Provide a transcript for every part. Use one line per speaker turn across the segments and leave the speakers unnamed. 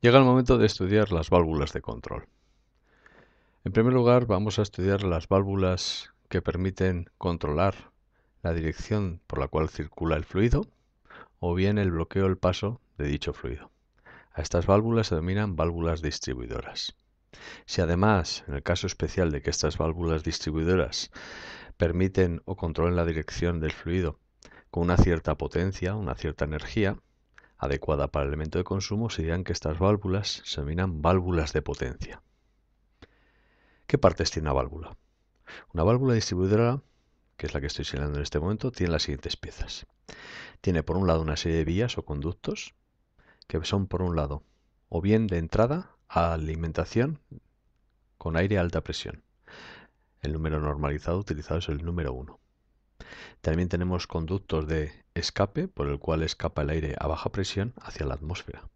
Llega el momento de estudiar las válvulas de control. En primer lugar, vamos a estudiar las válvulas que permiten controlar la dirección por la cual circula el fluido o bien el bloqueo el paso de dicho fluido. A estas válvulas se denominan válvulas distribuidoras. Si además, en el caso especial de que estas válvulas distribuidoras permiten o controlen la dirección del fluido con una cierta potencia, una cierta energía, adecuada para el elemento de consumo serían que estas válvulas se denominan válvulas de potencia. ¿Qué partes tiene una válvula? Una válvula distribuidora, que es la que estoy señalando en este momento, tiene las siguientes piezas. Tiene por un lado una serie de vías o conductos que son por un lado o bien de entrada a alimentación con aire a alta presión. El número normalizado utilizado es el número 1. También tenemos conductos de escape por el cual escapa el aire a baja presión hacia la atmósfera.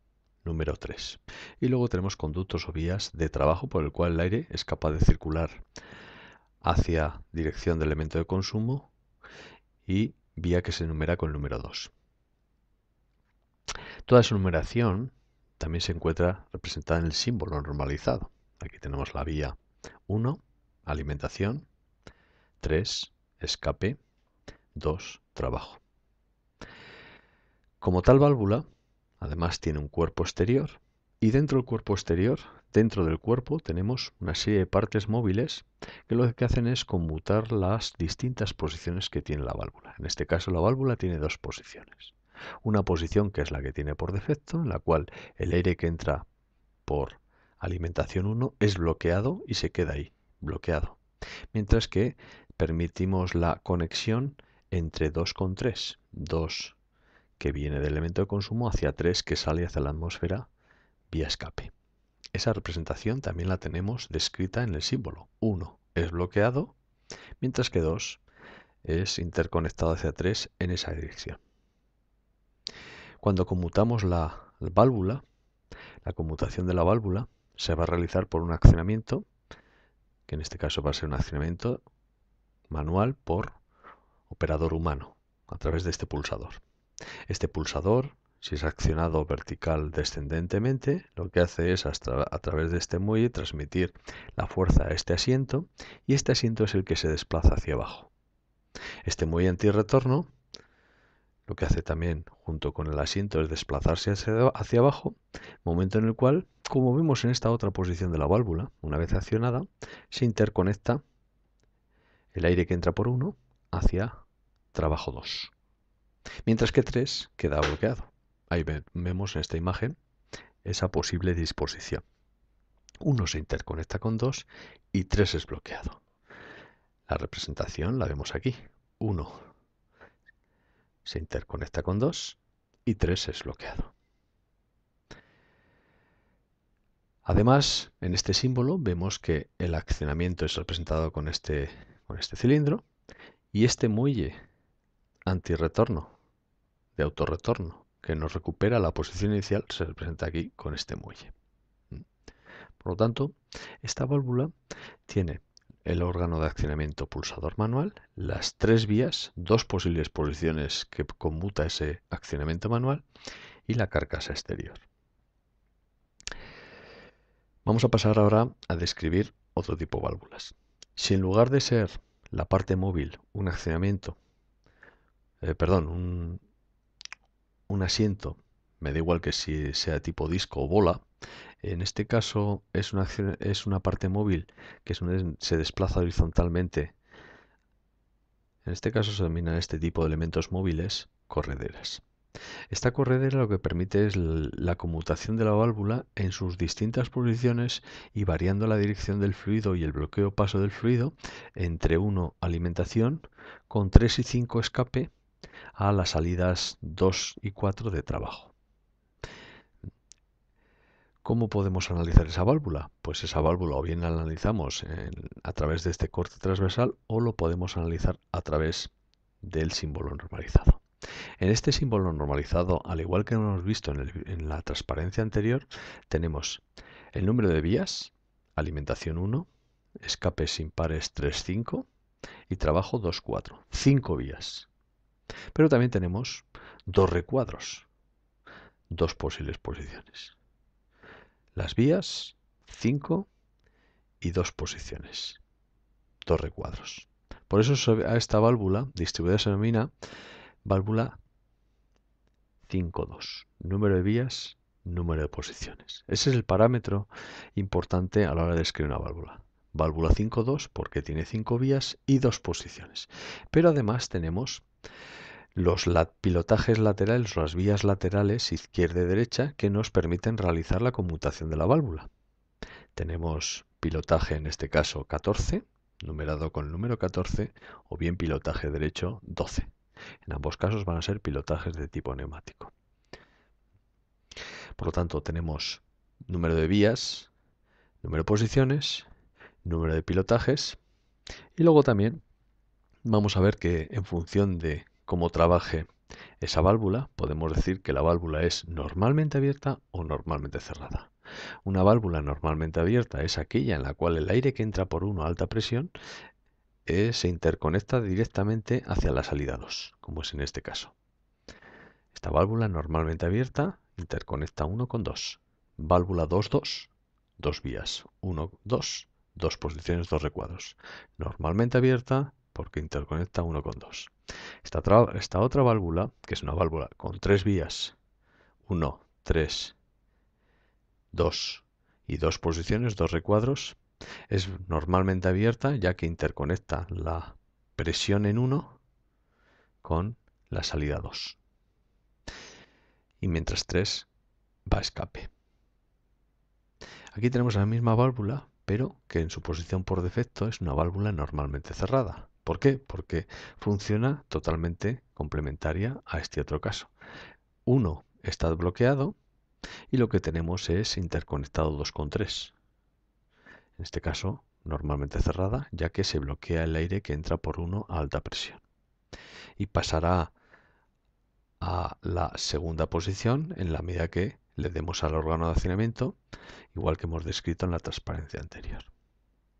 Número 3. Y luego tenemos conductos o vías de trabajo por el cual el aire es capaz de circular hacia dirección del elemento de consumo y vía que se enumera con el número 2. Toda esa numeración también se encuentra representada en el símbolo normalizado. Aquí tenemos la vía 1, alimentación, 3, escape, 2. Trabajo. Como tal válvula, además tiene un cuerpo exterior y dentro del cuerpo exterior, dentro del cuerpo, tenemos una serie de partes móviles que lo que hacen es conmutar las distintas posiciones que tiene la válvula. En este caso la válvula tiene dos posiciones. Una posición que es la que tiene por defecto, en la cual el aire que entra por alimentación 1 es bloqueado y se queda ahí, bloqueado. Mientras que permitimos la conexión entre 2 con 3, 2 que viene del elemento de consumo hacia 3 que sale hacia la atmósfera vía escape. Esa representación también la tenemos descrita en el símbolo. 1 es bloqueado, mientras que 2 es interconectado hacia 3 en esa dirección. Cuando conmutamos la válvula, la conmutación de la válvula se va a realizar por un accionamiento, que en este caso va a ser un accionamiento manual por operador humano a través de este pulsador. Este pulsador, si es accionado vertical descendentemente, lo que hace es a, través de este muelle transmitir la fuerza a este asiento y este asiento es el que se desplaza hacia abajo. Este muelle antirretorno lo que hace también junto con el asiento es desplazarse hacia, abajo, momento en el cual, como vemos en esta otra posición de la válvula, una vez accionada, se interconecta el aire que entra por uno hacia trabajo 2. Mientras que 3 queda bloqueado. Ahí vemos en esta imagen esa posible disposición. 1 se interconecta con 2 y 3 es bloqueado. La representación la vemos aquí. 1 se interconecta con 2 y 3 es bloqueado. Además, en este símbolo vemos que el accionamiento es representado con este, con este cilindro y este muelle antirretorno, de autorretorno, que nos recupera la posición inicial, se representa aquí con este muelle. Por lo tanto, esta válvula tiene el órgano de accionamiento pulsador manual, las tres vías, dos posibles posiciones que conmuta ese accionamiento manual y la carcasa exterior. Vamos a pasar ahora a describir otro tipo de válvulas. Si en lugar de ser la parte móvil, un accionamiento, eh, perdón, un, asiento, me da igual que si sea tipo disco o bola, en este caso es una, es una parte móvil que se desplaza horizontalmente. En este caso se denomina este tipo de elementos móviles correderas. Esta corredera lo que permite es la conmutación de la válvula en sus distintas posiciones y variando la dirección del fluido y el bloqueo paso del fluido entre 1 alimentación con 3 y 5 escape a las salidas 2 y 4 de trabajo. ¿Cómo podemos analizar esa válvula? Pues esa válvula o bien la analizamos a través de este corte transversal o lo podemos analizar a través del símbolo normalizado. En este símbolo normalizado, al igual que hemos visto en, la transparencia anterior, tenemos el número de vías, alimentación 1, escapes pares 3, 5 y trabajo 2, 4. 5 vías. Pero también tenemos dos recuadros, dos posibles posiciones. Las vías, 5 y dos posiciones, dos recuadros. Por eso a esta válvula distribuida se denomina válvula 5.2. Número de vías, número de posiciones. Ese es el parámetro importante a la hora de escribir una válvula. Válvula 5.2 porque tiene 5 vías y 2 posiciones. Pero además tenemos los pilotajes laterales, las vías laterales izquierda y derecha que nos permiten realizar la conmutación de la válvula. Tenemos pilotaje en este caso 14, numerado con el número 14, o bien pilotaje derecho 12. En ambos casos van a ser pilotajes de tipo neumático. Por lo tanto, tenemos número de vías, número de posiciones, número de pilotajes y luego también vamos a ver que en función de cómo trabaje esa válvula, podemos decir que la válvula es normalmente abierta o normalmente cerrada. Una válvula normalmente abierta es aquella en la cual el aire que entra por uno a alta presión eh, se interconecta directamente hacia la salida 2, como es en este caso. Esta válvula normalmente abierta interconecta 1 con 2. Válvula 2, 2, dos vías, 1, 2, dos posiciones, dos recuadros. Normalmente abierta porque interconecta 1 con 2. Esta, esta, otra válvula, que es una válvula con tres vías, 1, 3, 2 y dos posiciones, dos recuadros, es normalmente abierta ya que interconecta la presión en 1 con la salida 2. Y mientras 3 va a escape. Aquí tenemos la misma válvula, pero que en su posición por defecto es una válvula normalmente cerrada. ¿Por qué? Porque funciona totalmente complementaria a este otro caso. 1 está bloqueado y lo que tenemos es interconectado 2 con 3 en este caso normalmente cerrada, ya que se bloquea el aire que entra por uno a alta presión. Y pasará a la segunda posición en la medida que le demos al órgano de hacinamiento, igual que hemos descrito en la transparencia anterior.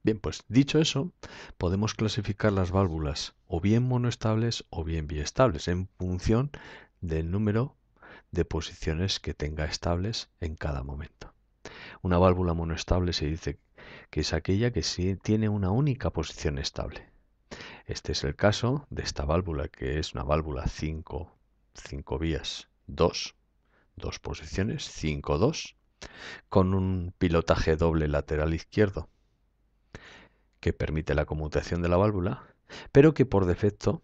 Bien, pues dicho eso, podemos clasificar las válvulas o bien monoestables o bien biestables en función del número de posiciones que tenga estables en cada momento. Una válvula monoestable se dice que es aquella que sí tiene una única posición estable. Este es el caso de esta válvula, que es una válvula 5, 5 vías 2, dos posiciones, 5-2, con un pilotaje doble lateral izquierdo que permite la conmutación de la válvula, pero que por defecto,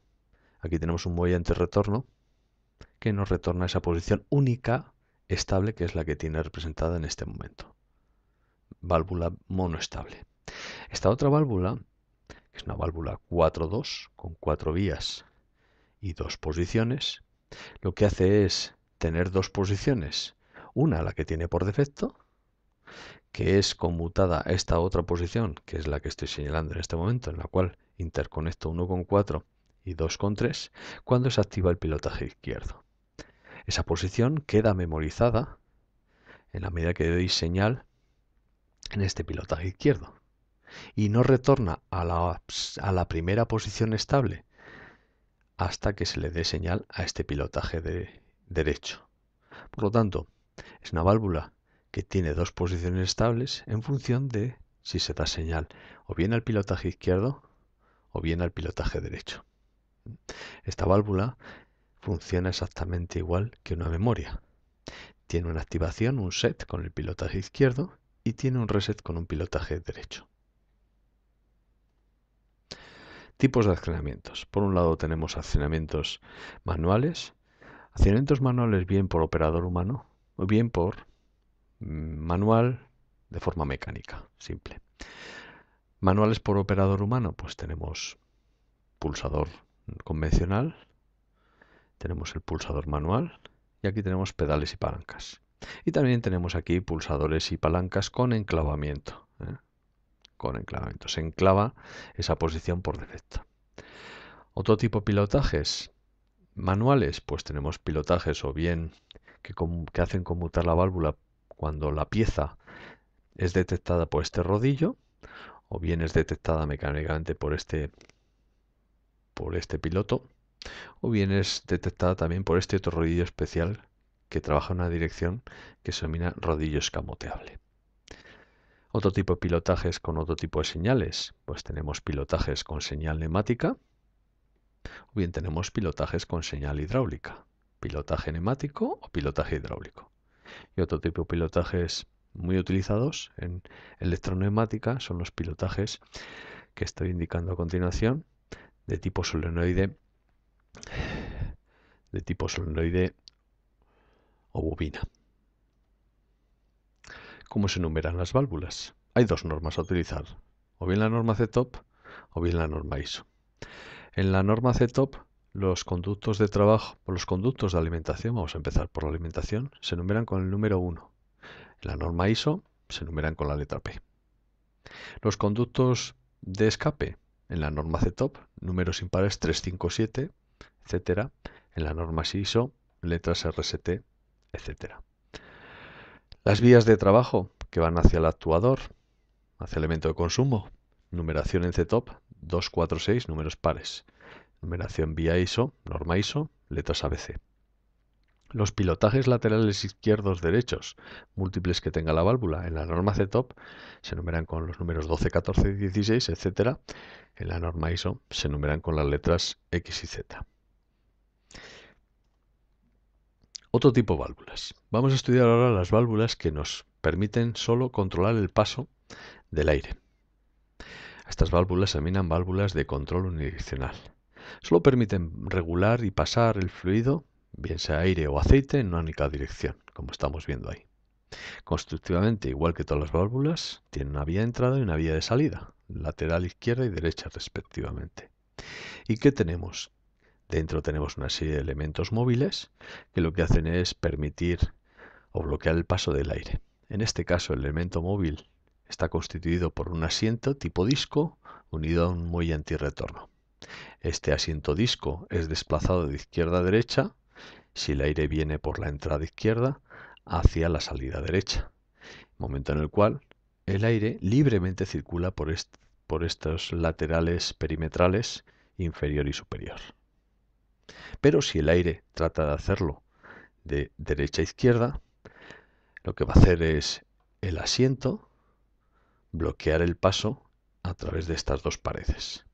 aquí tenemos un muelle retorno que nos retorna esa posición única estable que es la que tiene representada en este momento válvula monoestable. Esta otra válvula, que es una válvula 4-2 con cuatro vías y dos posiciones, lo que hace es tener dos posiciones, una la que tiene por defecto, que es conmutada a esta otra posición, que es la que estoy señalando en este momento, en la cual interconecto 1 con 4 y 2 con 3 cuando se activa el pilotaje izquierdo. Esa posición queda memorizada en la medida que doy señal en este pilotaje izquierdo y no retorna a la, primera posición estable hasta que se le dé señal a este pilotaje de derecho. Por lo tanto, es una válvula que tiene dos posiciones estables en función de si se da señal o bien al pilotaje izquierdo o bien al pilotaje derecho. Esta válvula funciona exactamente igual que una memoria. Tiene una activación, un set con el pilotaje izquierdo y tiene un reset con un pilotaje derecho. Tipos de accionamientos. Por un lado tenemos accionamientos manuales. Accionamientos manuales bien por operador humano o bien por mm, manual de forma mecánica, simple. Manuales por operador humano, pues tenemos pulsador convencional, tenemos el pulsador manual y aquí tenemos pedales y palancas. Y también tenemos aquí pulsadores y palancas con enclavamiento. ¿eh? Con enclavamiento. Se enclava esa posición por defecto. Otro tipo de pilotajes manuales, pues tenemos pilotajes o bien que, hacen conmutar la válvula cuando la pieza es detectada por este rodillo o bien es detectada mecánicamente por este por este piloto o bien es detectada también por este otro rodillo especial que trabaja en una dirección que se denomina rodillo escamoteable. Otro tipo de pilotajes con otro tipo de señales, pues tenemos pilotajes con señal neumática o bien tenemos pilotajes con señal hidráulica, pilotaje neumático o pilotaje hidráulico. Y otro tipo de pilotajes muy utilizados en electroneumática son los pilotajes que estoy indicando a continuación de tipo solenoide de tipo solenoide o bobina. ¿Cómo se enumeran las válvulas? Hay dos normas a utilizar, o bien la norma CTOP o bien la norma ISO. En la norma CTOP, los conductos de trabajo, los conductos de alimentación, vamos a empezar por la alimentación, se enumeran con el número 1. En la norma ISO se numeran con la letra P. Los conductos de escape, en la norma CTOP, números impares 357, etc. En la norma ISO, letras RST etcétera. Las vías de trabajo que van hacia el actuador, hacia el elemento de consumo, numeración en 4, 246, números pares, numeración vía ISO, norma ISO, letras ABC. Los pilotajes laterales izquierdos derechos, múltiples que tenga la válvula, en la norma C-TOP se numeran con los números 12, 14, 16, etcétera. En la norma ISO se numeran con las letras X y Z. Otro tipo de válvulas. Vamos a estudiar ahora las válvulas que nos permiten solo controlar el paso del aire. Estas válvulas se denominan válvulas de control unidireccional. Solo permiten regular y pasar el fluido, bien sea aire o aceite, en una única dirección, como estamos viendo ahí. Constructivamente, igual que todas las válvulas, tienen una vía de entrada y una vía de salida, lateral izquierda y derecha respectivamente. ¿Y qué tenemos? Dentro tenemos una serie de elementos móviles que lo que hacen es permitir o bloquear el paso del aire. En este caso el elemento móvil está constituido por un asiento tipo disco unido a un muelle antirretorno. Este asiento disco es desplazado de izquierda a derecha si el aire viene por la entrada izquierda hacia la salida derecha, momento en el cual el aire libremente circula por, por estos laterales perimetrales inferior y superior. Pero si el aire trata de hacerlo de derecha a izquierda, lo que va a hacer es el asiento bloquear el paso a través de estas dos paredes.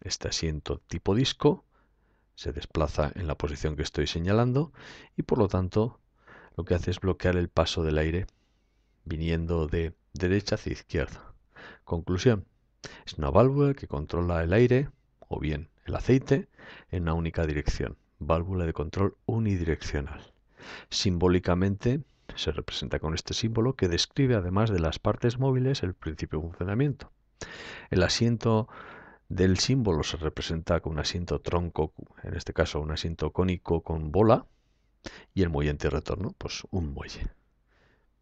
Este asiento tipo disco se desplaza en la posición que estoy señalando y por lo tanto lo que hace es bloquear el paso del aire viniendo de derecha hacia izquierda. Conclusión, es una válvula que controla el aire bien el aceite en una única dirección, válvula de control unidireccional. Simbólicamente se representa con este símbolo que describe además de las partes móviles el principio de funcionamiento. El asiento del símbolo se representa con un asiento tronco, en este caso un asiento cónico con bola, y el muelle retorno pues un muelle.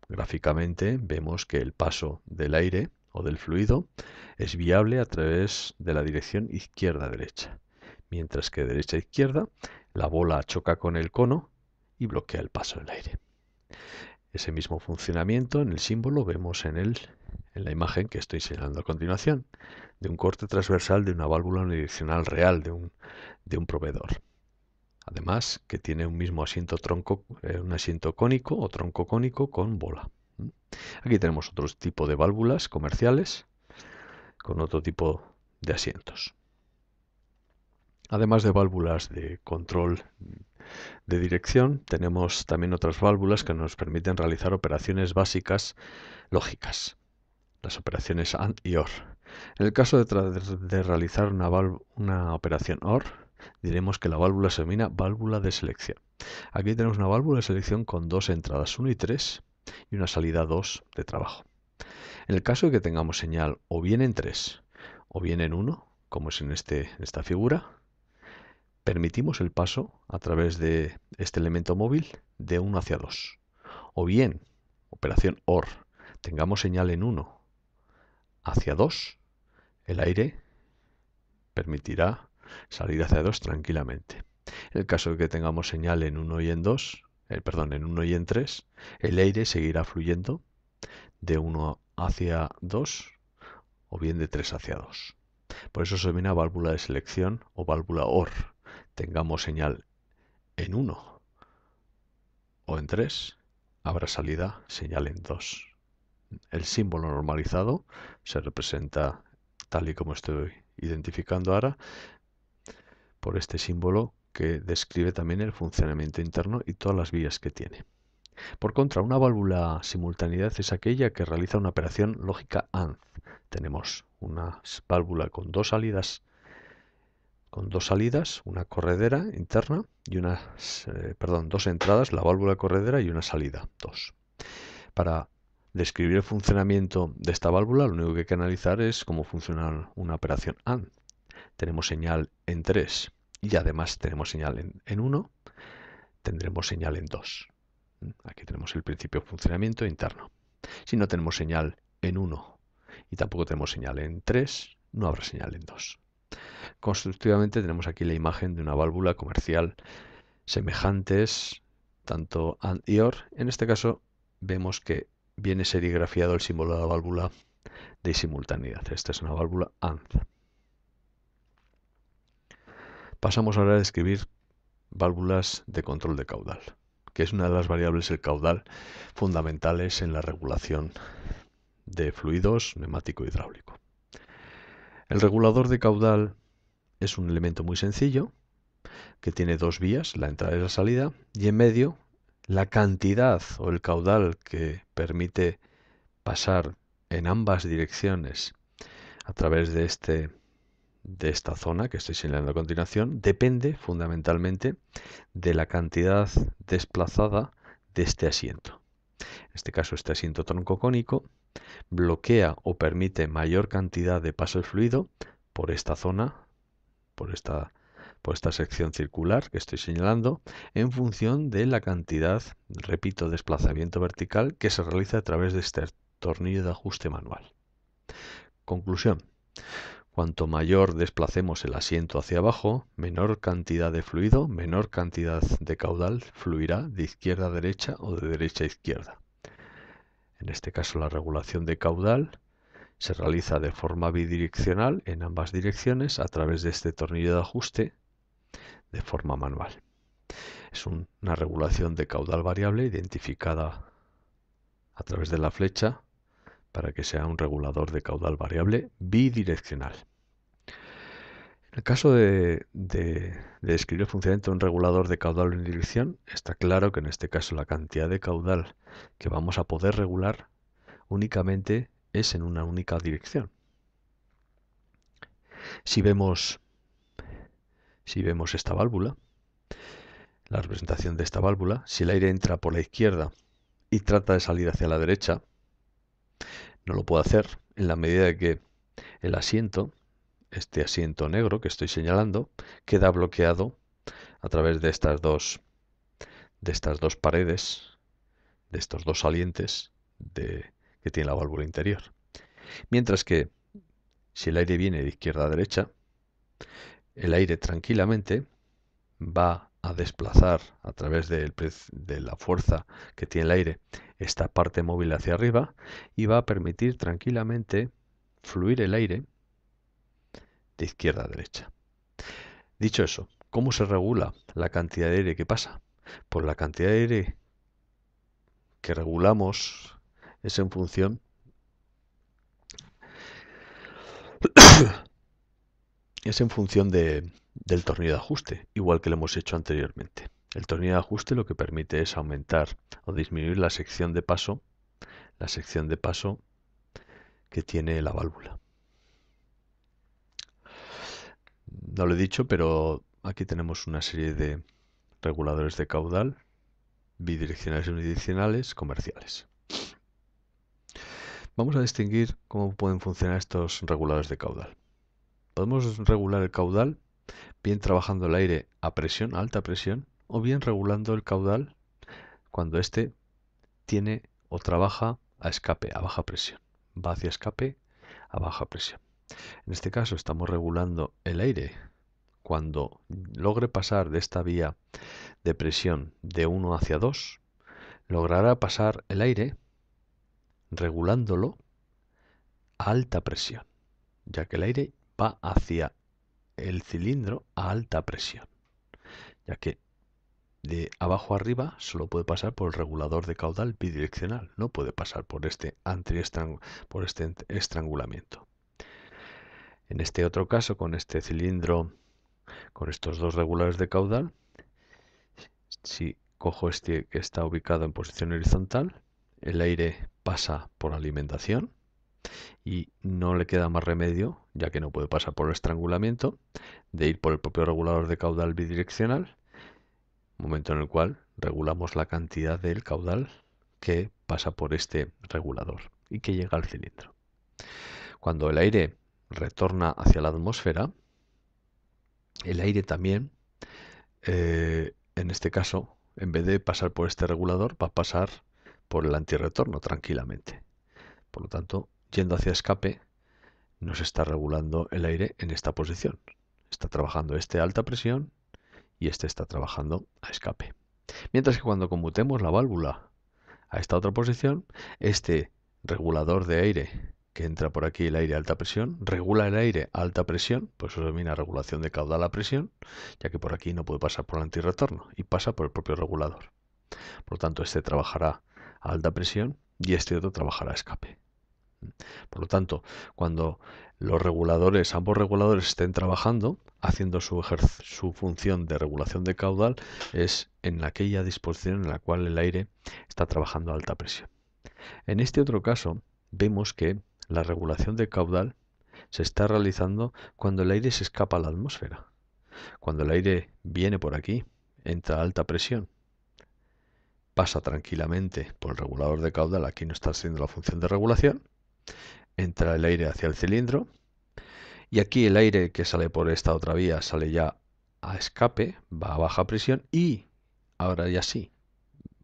Gráficamente vemos que el paso del aire o del fluido es viable a través de la dirección izquierda-derecha, mientras que derecha-izquierda la bola choca con el cono y bloquea el paso del aire. Ese mismo funcionamiento en el símbolo vemos en, el, en la imagen que estoy señalando a continuación, de un corte transversal de una válvula unidireccional real de un, de un proveedor. Además, que tiene un mismo asiento tronco, eh, un asiento cónico o tronco cónico con bola. Aquí tenemos otro tipo de válvulas comerciales con otro tipo de asientos. Además de válvulas de control de dirección, tenemos también otras válvulas que nos permiten realizar operaciones básicas lógicas, las operaciones AND y OR. En el caso de, realizar una, una operación OR, diremos que la válvula se denomina válvula de selección. Aquí tenemos una válvula de selección con dos entradas, 1 y 3, y una salida 2 de trabajo. En el caso de que tengamos señal o bien en 3 o bien en 1, como es este, en, esta figura, permitimos el paso a través de este elemento móvil de 1 hacia 2. O bien, operación OR, tengamos señal en 1 hacia 2, el aire permitirá salir hacia 2 tranquilamente. En el caso de que tengamos señal en 1 y en 2, eh, perdón, en 1 y en 3, el aire seguirá fluyendo de 1 hacia 2 o bien de 3 hacia 2. Por eso se denomina válvula de selección o válvula OR. Tengamos señal en 1 o en 3, habrá salida señal en 2. El símbolo normalizado se representa tal y como estoy identificando ahora por este símbolo que describe también el funcionamiento interno y todas las vías que tiene. Por contra, una válvula simultaneidad es aquella que realiza una operación lógica AND. Tenemos una válvula con dos salidas, con dos salidas, una corredera interna y unas, eh, perdón, dos entradas, la válvula corredera y una salida, dos. Para describir el funcionamiento de esta válvula, lo único que hay que analizar es cómo funciona una operación AND. Tenemos señal en 3 y además tenemos señal en 1, tendremos señal en 2. Aquí tenemos el principio de funcionamiento interno. Si no tenemos señal en 1 y tampoco tenemos señal en 3, no habrá señal en 2. Constructivamente tenemos aquí la imagen de una válvula comercial semejantes, tanto AND y OR. En este caso vemos que viene serigrafiado el símbolo de la válvula de simultaneidad. Esta es una válvula AND. Pasamos ahora a describir válvulas de control de caudal, que es una de las variables del caudal fundamentales en la regulación de fluidos neumático e hidráulico. El regulador de caudal es un elemento muy sencillo que tiene dos vías, la entrada y la salida, y en medio la cantidad o el caudal que permite pasar en ambas direcciones a través de este de esta zona que estoy señalando a continuación depende fundamentalmente de la cantidad desplazada de este asiento. En este caso, este asiento troncocónico bloquea o permite mayor cantidad de paso de fluido por esta zona, por esta, por esta sección circular que estoy señalando, en función de la cantidad, repito, desplazamiento vertical que se realiza a través de este tornillo de ajuste manual. Conclusión. Cuanto mayor desplacemos el asiento hacia abajo, menor cantidad de fluido, menor cantidad de caudal fluirá de izquierda a derecha o de derecha a izquierda. En este caso la regulación de caudal se realiza de forma bidireccional en ambas direcciones a través de este tornillo de ajuste de forma manual. Es una regulación de caudal variable identificada a través de la flecha para que sea un regulador de caudal variable bidireccional. En el caso de, describir el funcionamiento de un regulador de caudal en dirección, está claro que en este caso la cantidad de caudal que vamos a poder regular únicamente es en una única dirección. Si vemos, si vemos esta válvula, la representación de esta válvula, si el aire entra por la izquierda y trata de salir hacia la derecha, no lo puede hacer en la medida de que el asiento este asiento negro que estoy señalando queda bloqueado a través de estas dos de estas dos paredes, de estos dos salientes de, que tiene la válvula interior. Mientras que si el aire viene de izquierda a derecha, el aire tranquilamente va a desplazar a través de la fuerza que tiene el aire esta parte móvil hacia arriba y va a permitir tranquilamente fluir el aire de izquierda a derecha. Dicho eso, ¿cómo se regula la cantidad de aire que pasa? Pues la cantidad de aire que regulamos es en función es en función del tornillo de ajuste, igual que lo hemos hecho anteriormente. El tornillo de ajuste lo que permite es aumentar o disminuir la sección de paso, la sección de paso que tiene la válvula. no lo he dicho, pero aquí tenemos una serie de reguladores de caudal, bidireccionales y unidireccionales, comerciales. Vamos a distinguir cómo pueden funcionar estos reguladores de caudal. Podemos regular el caudal bien trabajando el aire a presión, a alta presión, o bien regulando el caudal cuando éste tiene o trabaja a escape, a baja presión. Va hacia escape a baja presión. En este caso estamos regulando el aire. Cuando logre pasar de esta vía de presión de 1 hacia 2, logrará pasar el aire regulándolo a alta presión, ya que el aire va hacia el cilindro a alta presión, ya que de abajo arriba solo puede pasar por el regulador de caudal bidireccional, no puede pasar por este, por este estrangulamiento. En este otro caso, con este cilindro, con estos dos regulares de caudal, si cojo este que está ubicado en posición horizontal, el aire pasa por alimentación y no le queda más remedio, ya que no puede pasar por el estrangulamiento, de ir por el propio regulador de caudal bidireccional, momento en el cual regulamos la cantidad del caudal que pasa por este regulador y que llega al cilindro. Cuando el aire retorna hacia la atmósfera, el aire también, eh, en este caso, en vez de pasar por este regulador, va a pasar por el antirretorno tranquilamente. Por lo tanto, yendo hacia escape, nos está regulando el aire en esta posición. Está trabajando este a alta presión y este está trabajando a escape. Mientras que cuando conmutemos la válvula a esta otra posición, este regulador de aire que entra por aquí el aire a alta presión, regula el aire a alta presión, pues eso se denomina regulación de caudal a presión, ya que por aquí no puede pasar por el antirretorno y pasa por el propio regulador. Por lo tanto, este trabajará a alta presión y este otro trabajará a escape. Por lo tanto, cuando los reguladores, ambos reguladores estén trabajando, haciendo su, su función de regulación de caudal, es en aquella disposición en la cual el aire está trabajando a alta presión. En este otro caso, vemos que la regulación de caudal se está realizando cuando el aire se escapa a la atmósfera. Cuando el aire viene por aquí, entra a alta presión, pasa tranquilamente por el regulador de caudal, aquí no está haciendo la función de regulación, entra el aire hacia el cilindro y aquí el aire que sale por esta otra vía sale ya a escape, va a baja presión y ahora ya sí,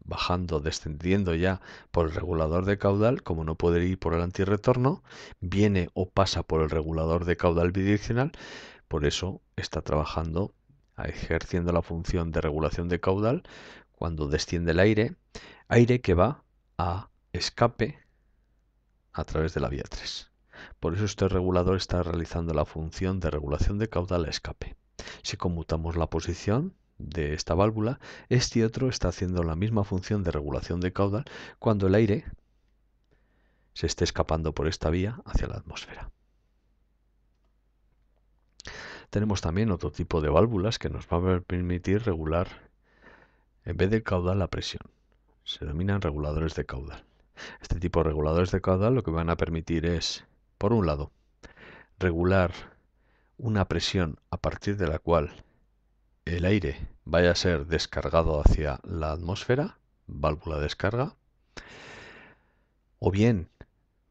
bajando, descendiendo ya por el regulador de caudal, como no puede ir por el antirretorno, viene o pasa por el regulador de caudal bidireccional, por eso está trabajando, ejerciendo la función de regulación de caudal cuando desciende el aire, aire que va a escape a través de la vía 3. Por eso este regulador está realizando la función de regulación de caudal a escape. Si conmutamos la posición, de esta válvula, este otro está haciendo la misma función de regulación de caudal cuando el aire se esté escapando por esta vía hacia la atmósfera. Tenemos también otro tipo de válvulas que nos van a permitir regular, en vez del caudal, la presión. Se denominan reguladores de caudal. Este tipo de reguladores de caudal lo que van a permitir es, por un lado, regular una presión a partir de la cual el aire vaya a ser descargado hacia la atmósfera, válvula descarga, o bien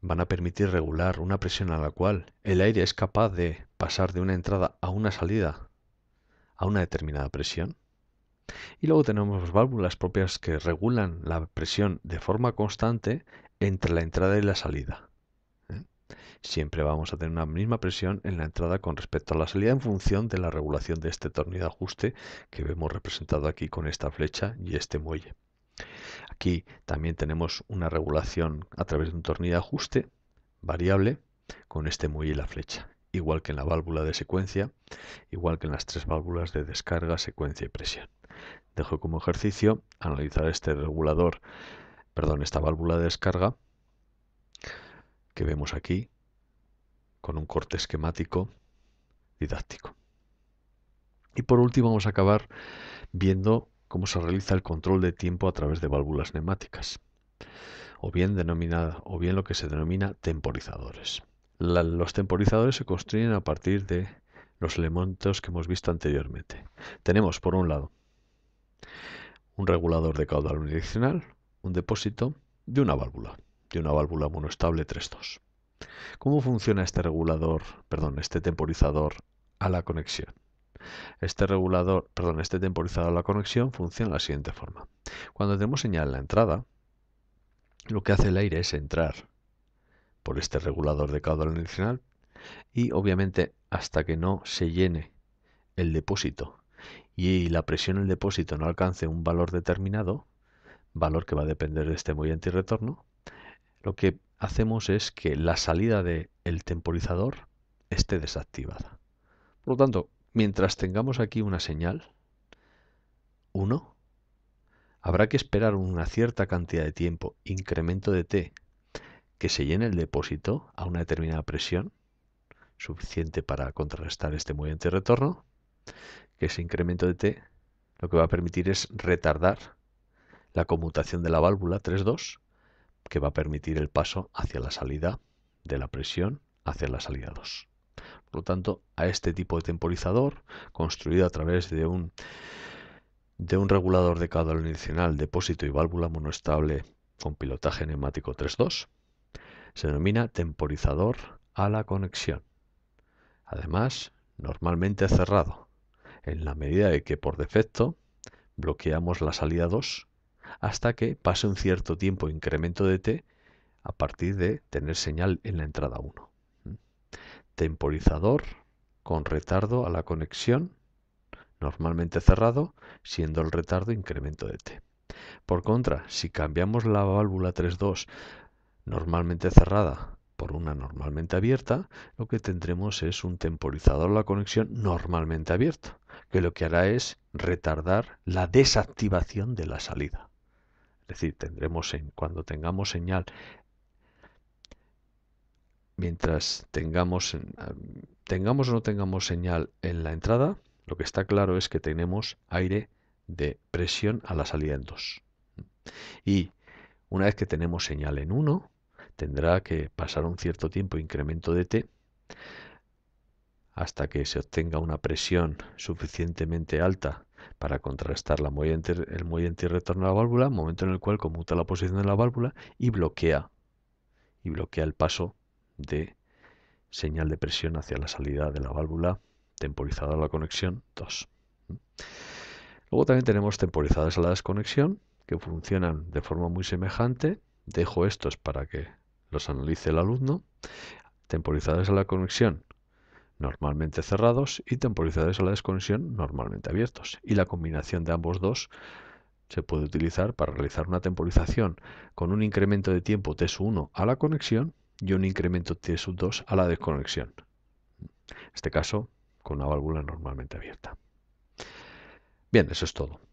van a permitir regular una presión a la cual el aire es capaz de pasar de una entrada a una salida a una determinada presión. Y luego tenemos válvulas propias que regulan la presión de forma constante entre la entrada y la salida. Siempre vamos a tener una misma presión en la entrada con respecto a la salida en función de la regulación de este tornillo de ajuste que vemos representado aquí con esta flecha y este muelle. Aquí también tenemos una regulación a través de un tornillo de ajuste variable con este muelle y la flecha, igual que en la válvula de secuencia, igual que en las tres válvulas de descarga, secuencia y presión. Dejo como ejercicio analizar este regulador, perdón, esta válvula de descarga que vemos aquí con un corte esquemático didáctico. Y por último vamos a acabar viendo cómo se realiza el control de tiempo a través de válvulas neumáticas, o bien, denominada, o bien lo que se denomina temporizadores. los temporizadores se construyen a partir de los elementos que hemos visto anteriormente. Tenemos, por un lado, un regulador de caudal unidireccional, un depósito y una válvula de una válvula monoestable 3.2. ¿Cómo funciona este regulador, perdón, este temporizador a la conexión? Este regulador, perdón, este temporizador a la conexión funciona de la siguiente forma. Cuando tenemos señal en la entrada, lo que hace el aire es entrar por este regulador de caudal adicional y obviamente hasta que no se llene el depósito y la presión en el depósito no alcance un valor determinado, valor que va a depender de este movimiento y retorno, lo que hacemos es que la salida del el temporizador esté desactivada. Por lo tanto, mientras tengamos aquí una señal, 1, habrá que esperar una cierta cantidad de tiempo, incremento de T, que se llene el depósito a una determinada presión, suficiente para contrarrestar este movimiento de retorno, que ese incremento de T lo que va a permitir es retardar la conmutación de la válvula 3.2 que va a permitir el paso hacia la salida de la presión hacia la salida 2. Por lo tanto, a este tipo de temporizador, construido a través de un, de un regulador de caudal adicional, depósito y válvula monoestable con pilotaje neumático 3.2, se denomina temporizador a la conexión. Además, normalmente cerrado, en la medida de que por defecto bloqueamos la salida 2 hasta que pase un cierto tiempo incremento de t a partir de tener señal en la entrada 1. Temporizador con retardo a la conexión, normalmente cerrado, siendo el retardo incremento de t. Por contra, si cambiamos la válvula 3.2 normalmente cerrada por una normalmente abierta, lo que tendremos es un temporizador a la conexión normalmente abierto, que lo que hará es retardar la desactivación de la salida. Es decir, tendremos en, cuando tengamos señal, mientras tengamos, ah, tengamos o no tengamos señal en la entrada, lo que está claro es que tenemos aire de presión a la salida en 2. Y una vez que tenemos señal en 1, tendrá que pasar un cierto tiempo incremento de T hasta que se obtenga una presión suficientemente alta para contrarrestar la muelle el muelle antirretorno a la válvula, momento en el cual conmuta la posición de la válvula y bloquea, y bloquea el paso de señal de presión hacia la salida de la válvula temporizada a la conexión 2. Luego también tenemos temporizadas a la desconexión, que funcionan de forma muy semejante. Dejo estos para que los analice el alumno. Temporizadas a la conexión normalmente cerrados y temporizadores a la desconexión normalmente abiertos. Y la combinación de ambos dos se puede utilizar para realizar una temporización con un incremento de tiempo T1 a la conexión y un incremento T2 a la desconexión. En este caso, con una válvula normalmente abierta. Bien, eso es todo.